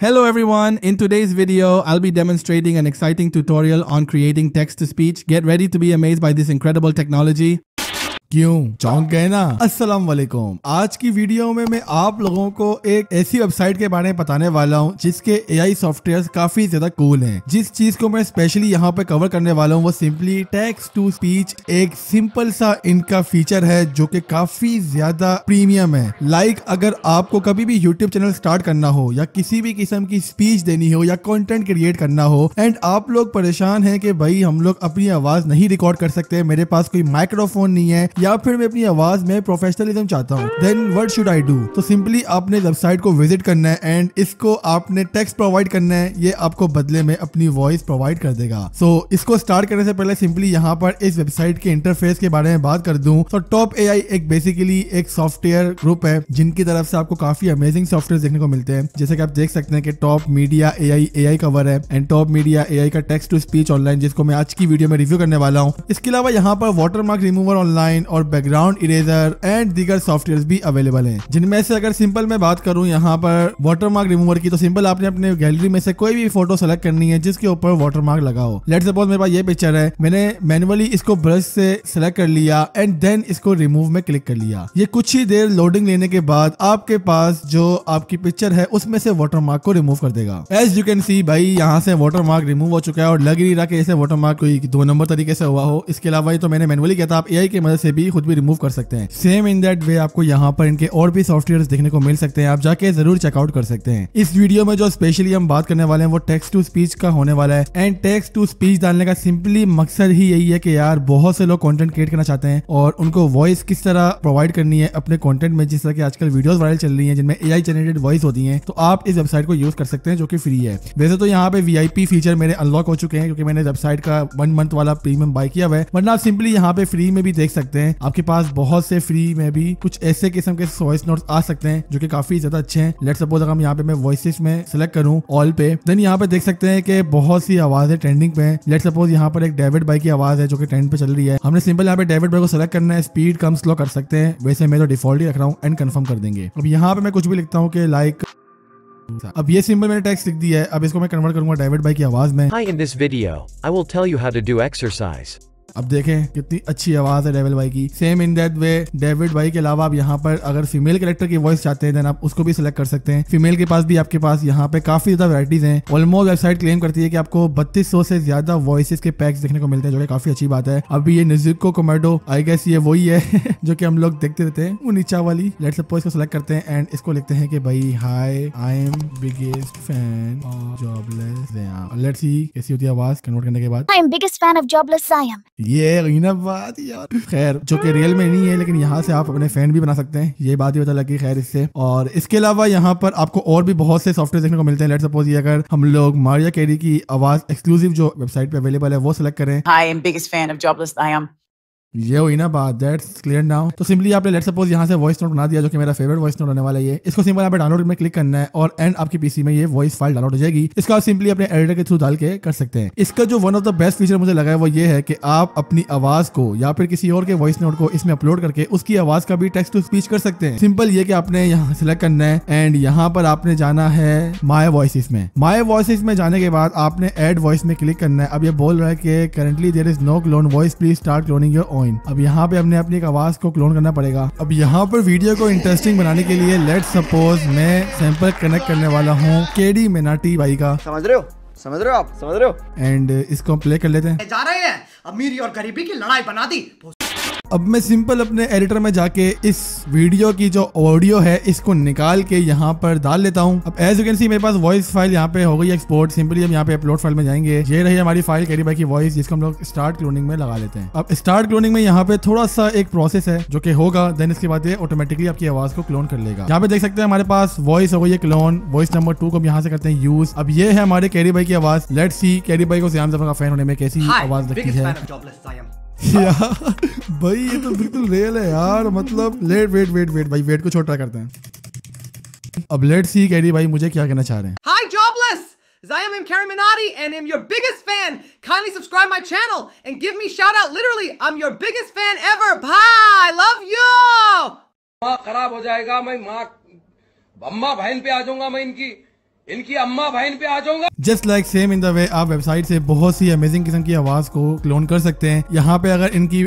Hello everyone, in today's video, I'll be demonstrating an exciting tutorial on creating text-to-speech. Get ready to be amazed by this incredible technology. क्यों चौंक गए ना अस्सलाम वालेकुम आज की वीडियो में मैं आप लोगों को एक ऐसी वेबसाइट के बारे में बताने वाला हूं जिसके एआई सॉफ्टवेयर काफी ज्यादा कूल हैं जिस चीज को मैं स्पेशली यहां पे कवर करने वाला हूं वो सिंपली टेक्स्ट टू स्पीच एक सिंपल सा इनका फीचर है जो कि काफी ज्यादा प्रीमियम है लाइक अगर आपको कभी भी यूट्यूब चैनल स्टार्ट करना हो या किसी भी किस्म की स्पीच देनी हो या कॉन्टेंट क्रिएट करना हो एंड आप लोग परेशान है की भाई हम लोग अपनी आवाज नहीं रिकॉर्ड कर सकते मेरे पास कोई माइक्रोफोन नहीं है या फिर मैं अपनी आवाज में प्रोफेशनलिज्म चाहता हूँ then what should I do तो सिंपली आपने वेबसाइट को विजिट करना है एंड इसको आपने टेक्स प्रोवाइड करना है ये आपको बदले में अपनी वॉइस प्रोवाइड कर देगा सो so, इसको स्टार्ट करने से पहले सिंपली यहाँ पर इस वेबसाइट के इंटरफेस के बारे में बात कर दू तो टॉप ए एक बेसिकली एक सॉफ्टवेयर ग्रुप है जिनकी तरफ से आपको काफी अमेजिंग सॉफ्टवेयर देखने को मिलते हैं जैसे कि आप देख सकते हैं कि टॉप मीडिया ए आई कवर है एंड टॉप मीडिया ए का टेक्स टू स्पीच ऑनलाइन जिसको मैं आज की वीडियो में रिव्यू करने वाला हूँ इसके अलावा यहाँ पर वाटर मार्क रिमूवर ऑनलाइन और बैकग्राउंड इरेजर एंड दीगर सॉफ्टवेयर भी अवेलेबल है जिनमें से अगर सिंपल मैं बात करूँ यहाँ पर वाटरमार्क रिमूवर की तो सिंपल आपने अपने गैलरी में से कोई भी फोटो सेलेक्ट करनी है जिसके ऊपर वाटरमार्क लगाओ लेट सपोज मेरे पास ये पिक्चर है मैंने मैनुअली इसको ब्रश से सेलेक्ट कर लिया एंड देन इसको रिमूव में क्लिक कर लिया ये कुछ ही देर लोडिंग लेने के बाद आपके पास जो आपकी पिक्चर है उसमें से वाटरमार्क को रिमूव कर देगा एज यू कैन सी भाई यहाँ से वाटरमार्क रिमूव हो चुका है और लग नहीं रहा कि ऐसे वाटरमार्क कोई दो नंबर तरीके से हुआ हो इसके अलावा तो मैंने मैनुअली कहता आप ए की मदद से भी खुद भी रिमूव कर सकते हैं सेम इन दैट वे आपको यहाँ पर इनके और भी सॉफ्टवेयर देखने को मिल सकते हैं आप जाके जरूर चेकआउट कर सकते हैं इस वीडियो में जो स्पेशली हम बात करने वाले हैं वो टेक्स्ट टू स्पीच का होने वाला है एंड टेक्स्ट टू स्पीच डालने का सिंपली मकसद ही यही है कि यार बहुत से लोग कंटेंट क्रिएट करना चाहते हैं और उनको वॉइस किस तरह प्रोवाइड करनी है अपने कंटेंट में जिस तरह की आजकल वीडियोस वायरल चल रही है जिनमें एआई जनरेटेड वॉइस होती है तो आप इस वेबसाइट को यूज कर सकते हैं जो कि फ्री है वैसे तो यहाँ पे वीआईपी फीचर मेरे अनलॉक हो चुके हैं क्योंकि मैंने वेबसाइट का वन मंथ वाला प्रीमियम बाय किया हुआ है वरना आप सिंपली यहाँ पे फ्री में भी देख सकते हैं हैं आपके पास बहुत से फ्री में भी कुछ ऐसे किस्म के वॉइस नोट आ सकते हैं जो कि काफी ज्यादा अच्छे हैं लेट सपोज अगर हम यहाँ पे मैं वॉइस में सिलेक्ट करूँ ऑल पे देन यहाँ पे देख सकते हैं कि बहुत सी आवाजें ट्रेंडिंग पे हैं लेट सपोज यहाँ पर एक डेविड बाई की आवाज है जो कि ट्रेंड पे चल रही है हमने सिंपल यहाँ पे डेविड बाई को सिलेक्ट करना है स्पीड कम स्लो कर सकते हैं वैसे मैं तो डिफॉल्ट ही रख रहा हूँ एंड कन्फर्म कर देंगे अब यहाँ पे मैं कुछ भी लिखता हूँ कि लाइक अब ये सिंपल मैंने टेक्स्ट लिख दिया है अब इसको मैं कन्वर्ट करूंगा डेविड बाई की आवाज में Hi in this video, I will tell you how to do exercise. अब देखें कितनी अच्छी आवाज है डेविल भाई की same in that way David भाई के अलावा आप यहाँ पर अगर फीमेल कैरेक्टर की वॉइस चाहते हैं देन आप उसको भी सिलेक्ट कर सकते हैं फीमेल के पास भी आपके पास यहाँ पे काफी ज्यादा वैराइटीज हैं ऑलमोस्ट वेबसाइट क्लेम करती है कि आपको बत्तीस से ज्यादा वॉइस के पैक्स देखने को मिलते हैं जो कि काफी अच्छी बात है अभी ये निजिको कोमेडो आई गेस ये वही है जो की हम लोग देखते रहते हैं वो नीचा वाली लेट सपोज को सिलेक्ट करते हैं एंड इसको लिखते हैं कि भाई hi I am biggest fan jobless let see कैसी होती है आवाज कन्वर्ट करने के बाद I am biggest fan of jobless I am ये रवीना बात यार खैर जो कि रियल में नहीं है लेकिन यहाँ से आप अपने फैन भी बना सकते हैं ये बात ही पता लगी खैर इससे और इसके अलावा यहाँ पर आपको और भी बहुत से सॉफ्टवेयर देखने को मिलते हैं लेट सपोज ये अगर हम लोग मारिया कैरी की आवाज एक्सक्लूसिव जो वेबसाइट पे अवेलेबल है वो सिलेक्ट करें ये हुई ना बात दैट्स क्लियर नाउ तो सिंपली आपने लेट सपोज यहाँ से वॉइस नोट बना दिया जो कि मेरा फेवरेट वॉइस नोट होने वाला है इसको सिंपल आप डाउनलोड में क्लिक करना है और एंड आपकी पीसी में ये वॉइस फाइल डाउनलोड हो जाएगी इसका आप सिंपली अपने एडिटर के थ्रू डाल के कर सकते हैं इसका जो one of the best feature मुझे लगा है वो ये है कि आप अपनी आवाज को या फिर किसी और के वॉइस नोट को इसमें अपलोड करके उसकी आवाज का भी टेक्स टू स्पीच कर सकते हैं सिंपल ये कि आपने यहाँ सेलेक्ट करना है एंड यहाँ पर आपने जाना है माई वॉइस में माई वॉइस में जाने के बाद आपने एड वॉइस में क्लिक करना है अब ये बोल रहा है कि currently there is no clone voice please start cloning your own coin अब यहाँ पे हमने अपनी एक आवाज को क्लोन करना पड़ेगा अब यहाँ पर वीडियो को इंटरेस्टिंग बनाने के लिए लेट सपोज मैं सैंपल कनेक्ट करने वाला हूँ केडी मेनाटी भाई का समझ रहे हो समझ रहे हो आप समझ रहे हो एंड इसको हम प्ले कर लेते हैं जा रहे हैं अमीरी और गरीबी की लड़ाई बना दी अब मैं सिंपल अपने एडिटर में जाके इस वीडियो की जो ऑडियो है इसको निकाल के यहाँ पर डाल लेता हूँ अब एज यू कैन सी मेरे पास वॉइस फाइल यहाँ पे हो गई एक्सपोर्ट सिंपली हम यहाँ पे अपलोड फाइल में जाएंगे ये रही हमारी फाइल कैरी बाई की वॉइस जिसको हम लोग स्टार्ट क्लोनिंग में लगा लेते हैं अब स्टार्ट क्लोनिंग में यहाँ पे थोड़ा सा एक प्रोसेस है जो कि होगा देन इसके बाद ये ऑटोमेटिकली आपकी आवाज को क्लोन कर लेगा यहाँ पे देख सकते हैं हमारे पास वॉइस हो गई है क्लोन वॉइस नंबर टू को हम यहाँ से करते हैं यूज अब ये है हमारे कैरी बाई की आवाज लेट सी कैरी बाई को श्याम जफर का फैन होने में कैसी आवाज लगती है यार भाई ये तो बिल्कुल रियल है यार मतलब लेट वेट वेट वेट भाई वेट को छोटा करते हैं अब लेट सी कह रही भाई मुझे क्या कहना चाह रहे हैं jobless I am M. Karaminati and I'm your biggest fan. Kindly subscribe my channel and give me shout out. Literally, I'm your biggest fan ever. Bye. I love you. माँ खराब हो जाएगा मैं माँ अम्मा बहन पे आ जाऊंगा मैं इनकी इनकी अम्मा बहन पे आ जाऊंगा just like same in the way आप वेबसाइट से बहुत सी अमेजिंग किस्म की आवाज़ को क्लोन कर सकते हैं यहाँ पे अगर इनकी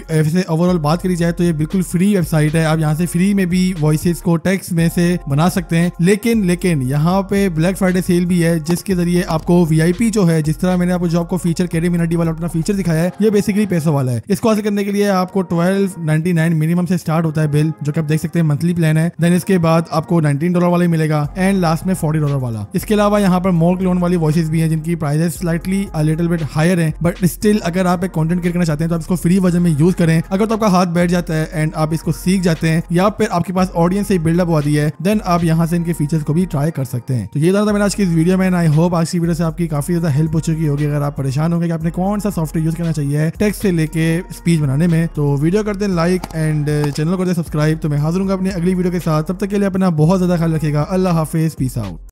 ओवरऑल बात करी जाए तो ये बिल्कुल फ्री वेबसाइट है आप यहाँ से फ्री में भी वॉइस को टेक्स्ट में से बना सकते हैं लेकिन लेकिन यहाँ पे ब्लैक फ्राइडे सेल भी है जिसके जरिए आपको वी जो है जिस तरह मैंने आपको जॉब को फीचर केडी वाला अपना फीचर दिखाया है ये बेसिकली पैसा वाला है इसको हासिल करने के लिए आपको ट्वेल्व मिनिमम से स्टार्ट होता है बिल जो कि आप देख सकते हैं मंथली प्लान है देन इसके बाद आपको नाइनटीन डॉलर वाला मिलेगा एंड लास्ट में फोर्टी डॉलर वाला इसके अलावा यहाँ पर मोर क्लोन वाली वॉइस कोर्सेज भी हैं जिनकी prices slightly little bit higher है बट स्टिल अगर आप एक कॉन्टेंट क्रिएट करना चाहते हैं तो आप इसको फ्री वर्जन में यूज करें अगर तो आपका हाथ बैठ जाता है एंड आप इसको सीख जाते हैं या फिर आपके पास ऑडियंस से बिल्डअप हुआ दी है देन आप यहाँ से इनके फीचर्स को भी ट्राई कर सकते हैं तो ये था मैंने आज की इस वीडियो में आई होप आज की वीडियो से आपकी काफी ज्यादा हेल्प हो चुकी होगी अगर आप परेशान होंगे कि आपने कौन सा सॉफ्टवेयर यूज करना चाहिए टेक्स्ट से लेके स्पीच बनाने में तो वीडियो करते हैं लाइक एंड चैनल करते हैं सब्सक्राइब तो मैं हाजिर हूँ अपनी अगली वीडियो के साथ तब तक के लिए अपना बहुत ज्यादा ख्याल रखेगा अल्लाह हाफिज पीस आउट